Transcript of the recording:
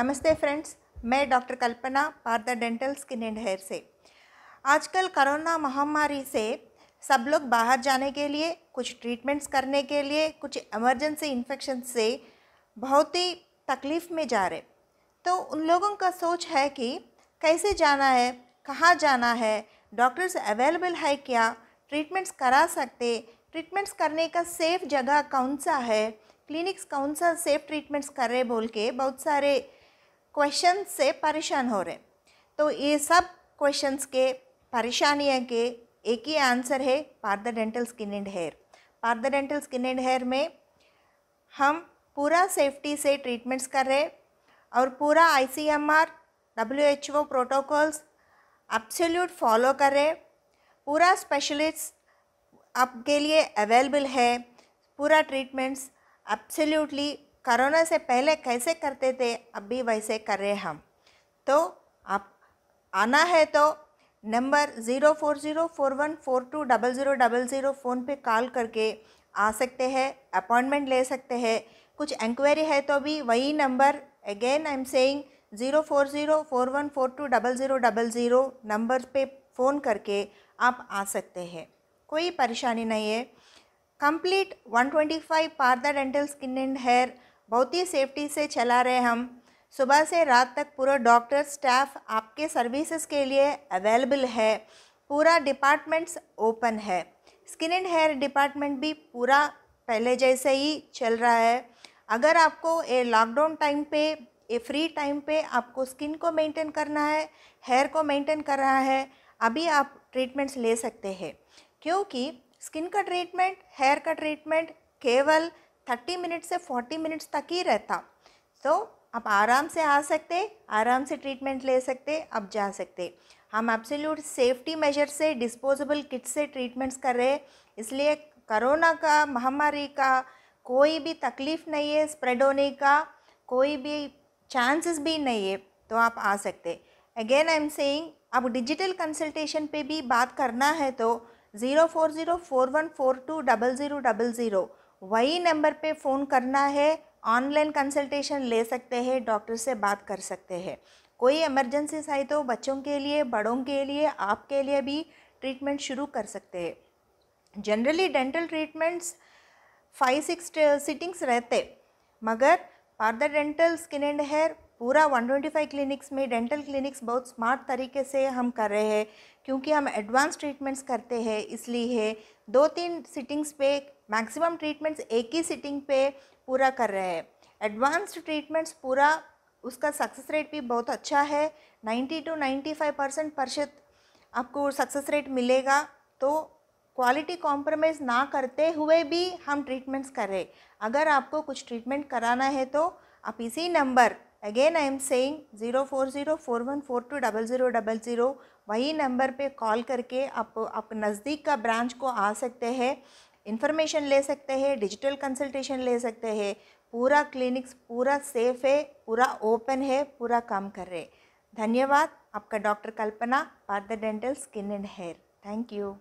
नमस्ते फ्रेंड्स मैं doctor Kalpana Partha dental skin and hair से आजकल कोरोना महामारी से सब लोग बाहर जाने के लिए कुछ ट्रीटमेंट्स करने के लिए कुछ इमरजेंसी इन्फेक्शन से बहुत ही तकलीफ़ में जा रहे तो उन लोगों का सोच है कि कैसे जाना है कहाँ जाना है डॉक्टर्स अवेलेबल है क्या ट्रीटमेंट्स करा सकते ट्रीटमेंट्स करने का सेफ़ जगह कौन सा है क्लिनिक्स कौन सा सेफ़ ट्रीटमेंट्स कर रहे बोल के बहुत सारे क्वेश्चन से परेशान हो रहे तो ये सब क्वेश्चन के परेशानियों के एक ही आंसर है Partha dental skin and hair Partha dental skin and hair में हम पूरा सेफ्टी से ट्रीटमेंट्स कर रहे और पूरा I C M R W H O protocols absolute follow कर रहे पूरा स्पेशलिस्ट आपके लिए अवेलेबल है पूरा ट्रीटमेंट्स एब्सोल्युटली कोरोना से पहले कैसे करते थे अब भी वैसे कर रहे हम तो आप आना है तो number zero four zero four one four two double zero double zero phone पे कॉल करके आ सकते हैं अपॉइंटमेंट ले सकते हैं कुछ इंक्वायरी है तो भी वही number again I am saying zero four zero four one four two double zero double zero number पे फ़ोन करके आप आ सकते हैं कोई परेशानी नहीं है complete 125 Partha dental skin and hair बहुत ही सेफ्टी से चला रहे हम सुबह से रात तक पूरा डॉक्टर स्टाफ आपके सर्विसेज के लिए अवेलेबल है पूरा डिपार्टमेंट्स ओपन है स्किन एंड हेयर डिपार्टमेंट भी पूरा पहले जैसे ही चल रहा है अगर आपको ये लॉकडाउन टाइम पे ये फ्री टाइम पे आपको स्किन को मेंटेन करना है हेयर को मेंटेन कर रहा है अभी आप ट्रीटमेंट्स ले सकते हैं क्योंकि स्किन का ट्रीटमेंट हेयर का ट्रीटमेंट केवल थर्टी मिनट से फोर्टी मिनट्स तक ही रहता तो आप आराम से आ सकते आराम से ट्रीटमेंट ले सकते अब जा सकते हम एब्सोल्यूट सेफ्टी मेजर से डिस्पोजेबल किट से ट्रीटमेंट्स कर रहे इसलिए करोना का महामारी का कोई भी तकलीफ़ नहीं है स्प्रेड होने का कोई भी चांसेस भी नहीं है तो आप आ सकते अगेन आई एम सेइंग अब डिजिटल कंसल्टेशन पे भी बात करना है तो zero four zero four one four two double zero double zero वही नंबर पे फ़ोन करना है ऑनलाइन कंसल्टेशन ले सकते हैं डॉक्टर से बात कर सकते हैं कोई इमरजेंसीज आई तो बच्चों के लिए बड़ों के लिए आपके लिए भी ट्रीटमेंट शुरू कर सकते हैं generally dental treatments five six sittings रहते मगर Partha dental skin and hair पूरा 125 क्लिनिक्स में डेंटल क्लिनिक्स बहुत स्मार्ट तरीके से हम कर रहे हैं क्योंकि हम एडवांस ट्रीटमेंट्स करते हैं इसलिए है दो तीन सिटिंग्स पे मैक्सिमम ट्रीटमेंट्स एक ही सिटिंग पे पूरा कर रहे हैं एडवांस्ड ट्रीटमेंट्स पूरा उसका सक्सेस रेट भी बहुत अच्छा है 90 टू 95 परसेंट प्रतिशत आपको सक्सेस रेट मिलेगा तो क्वालिटी कॉम्प्रोमाइज़ ना करते हुए भी हम ट्रीटमेंट्स करें अगर आपको कुछ ट्रीटमेंट कराना है तो आप इसी number again I am saying zero four zero four one four two double zero double zero वही नंबर पे कॉल करके आप आप नज़दीक का ब्रांच को आ सकते हैं इन्फॉर्मेशन ले सकते हैं डिजिटल कंसल्टेशन ले सकते हैं पूरा क्लिनिक्स पूरा सेफ है पूरा ओपन है पूरा काम कर रहे धन्यवाद आपका doctor Kalpana Partha dental skin and hair thank you